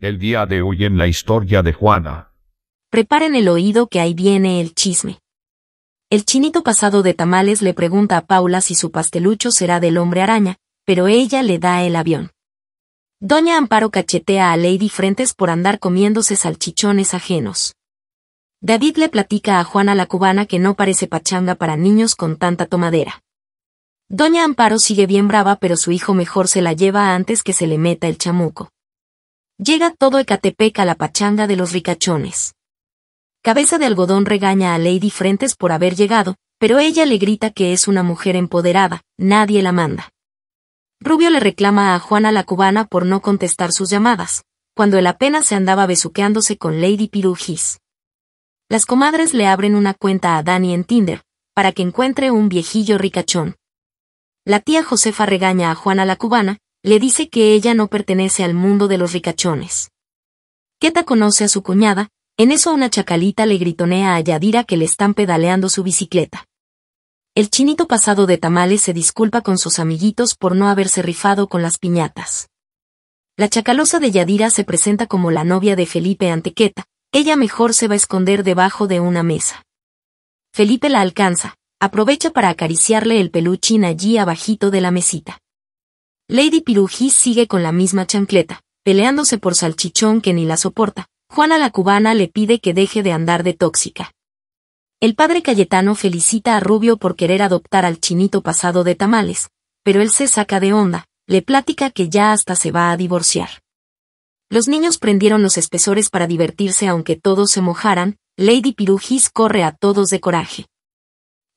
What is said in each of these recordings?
El día de hoy en la historia de Juana. Preparen el oído que ahí viene el chisme. El chinito pasado de tamales le pregunta a Paula si su pastelucho será del hombre araña, pero ella le da el avión. Doña Amparo cachetea a Lady Frentes por andar comiéndose salchichones ajenos. David le platica a Juana la cubana que no parece pachanga para niños con tanta tomadera. Doña Amparo sigue bien brava pero su hijo mejor se la lleva antes que se le meta el chamuco. Llega todo Ecatepec a la pachanga de los ricachones. Cabeza de algodón regaña a Lady Frentes por haber llegado, pero ella le grita que es una mujer empoderada, nadie la manda. Rubio le reclama a Juana la cubana por no contestar sus llamadas, cuando él apenas se andaba besuqueándose con Lady Pirujis. Las comadres le abren una cuenta a Dani en Tinder, para que encuentre un viejillo ricachón. La tía Josefa regaña a Juana la cubana, le dice que ella no pertenece al mundo de los ricachones. Keta conoce a su cuñada, en eso una chacalita le gritonea a Yadira que le están pedaleando su bicicleta. El chinito pasado de tamales se disculpa con sus amiguitos por no haberse rifado con las piñatas. La chacalosa de Yadira se presenta como la novia de Felipe ante Queta, ella mejor se va a esconder debajo de una mesa. Felipe la alcanza, aprovecha para acariciarle el peluchín allí abajito de la mesita. Lady Pirují sigue con la misma chancleta, peleándose por salchichón que ni la soporta. Juana la cubana le pide que deje de andar de tóxica. El padre Cayetano felicita a Rubio por querer adoptar al chinito pasado de tamales, pero él se saca de onda, le platica que ya hasta se va a divorciar. Los niños prendieron los espesores para divertirse aunque todos se mojaran, Lady Pirujis corre a todos de coraje.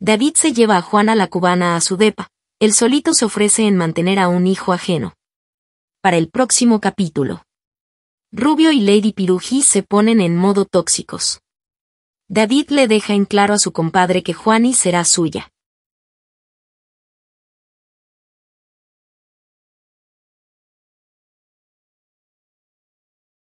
David se lleva a Juana la cubana a su depa, el solito se ofrece en mantener a un hijo ajeno. Para el próximo capítulo. Rubio y Lady Piruji se ponen en modo tóxicos. David le deja en claro a su compadre que Juani será suya.